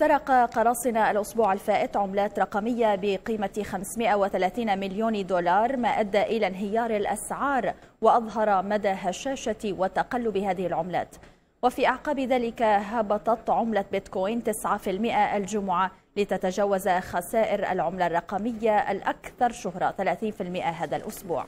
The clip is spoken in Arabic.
سرق قراصنة الأسبوع الفائت عملات رقمية بقيمة 530 مليون دولار ما أدى إلى انهيار الأسعار وأظهر مدى هشاشة وتقلب هذه العملات وفي أعقاب ذلك هبطت عملة بيتكوين 9% الجمعة لتتجاوز خسائر العملة الرقمية الأكثر شهرة 30% هذا الأسبوع